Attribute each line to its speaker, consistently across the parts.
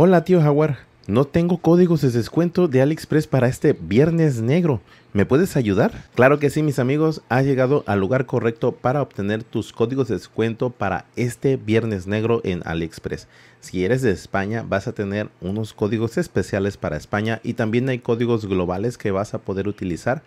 Speaker 1: Hola tío Jaguar, no tengo códigos de descuento de AliExpress para este viernes negro. ¿Me puedes ayudar? Claro que sí, mis amigos. Has llegado al lugar correcto para obtener tus códigos de descuento para este viernes negro en AliExpress. Si eres de España, vas a tener unos códigos especiales para España y también hay códigos globales que vas a poder utilizar.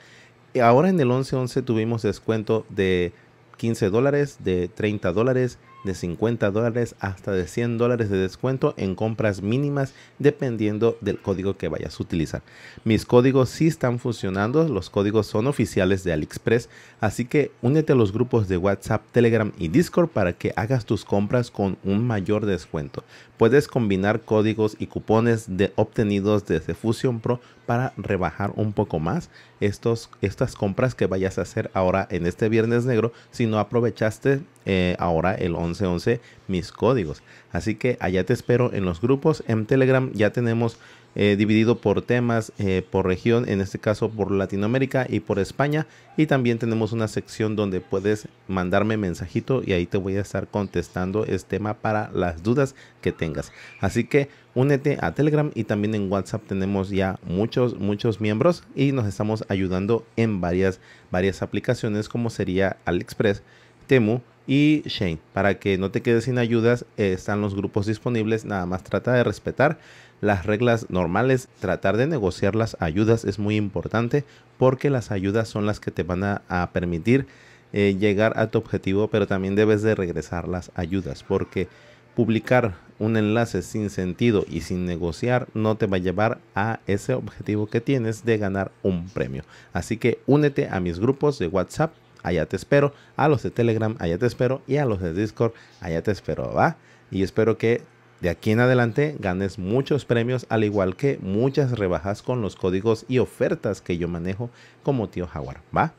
Speaker 1: Ahora en el 1111 tuvimos descuento de 15 dólares, de 30 dólares, de 50 dólares hasta de 100 dólares de descuento en compras mínimas dependiendo del código que vayas a utilizar. Mis códigos sí están funcionando, los códigos son oficiales de AliExpress, así que únete a los grupos de WhatsApp, Telegram y Discord para que hagas tus compras con un mayor descuento. Puedes combinar códigos y cupones de obtenidos desde Fusion Pro para rebajar un poco más estos, estas compras que vayas a hacer ahora en este viernes negro si no aprovechaste eh, ahora el 1111 mis códigos. Así que allá te espero en los grupos en Telegram. Ya tenemos eh, dividido por temas, eh, por región, en este caso por Latinoamérica y por España. Y también tenemos una sección donde puedes mandarme mensajito y ahí te voy a estar contestando este tema para las dudas que tengas. Así que únete a Telegram y también en WhatsApp tenemos ya muchos, muchos miembros y nos estamos ayudando en varias, varias aplicaciones como sería AliExpress, Temu, y Shane. Para que no te quedes sin ayudas, eh, están los grupos disponibles. Nada más trata de respetar las reglas normales, tratar de negociar las ayudas es muy importante porque las ayudas son las que te van a, permitir eh, llegar a tu objetivo, pero también debes de regresar las ayudas porque publicar un enlace sin sentido y sin negociar no te va a llevar a ese objetivo que tienes de ganar un premio. Así que únete a mis grupos de WhatsApp, allá te espero, a los de Telegram, allá te espero y a los de Discord, allá te espero, ¿va? Y espero que de aquí en adelante ganes muchos premios al igual que muchas rebajas con los códigos y ofertas que yo manejo como tío Jaguar. ¿Va?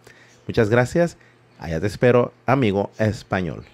Speaker 1: Muchas gracias. Allá te espero, amigo español.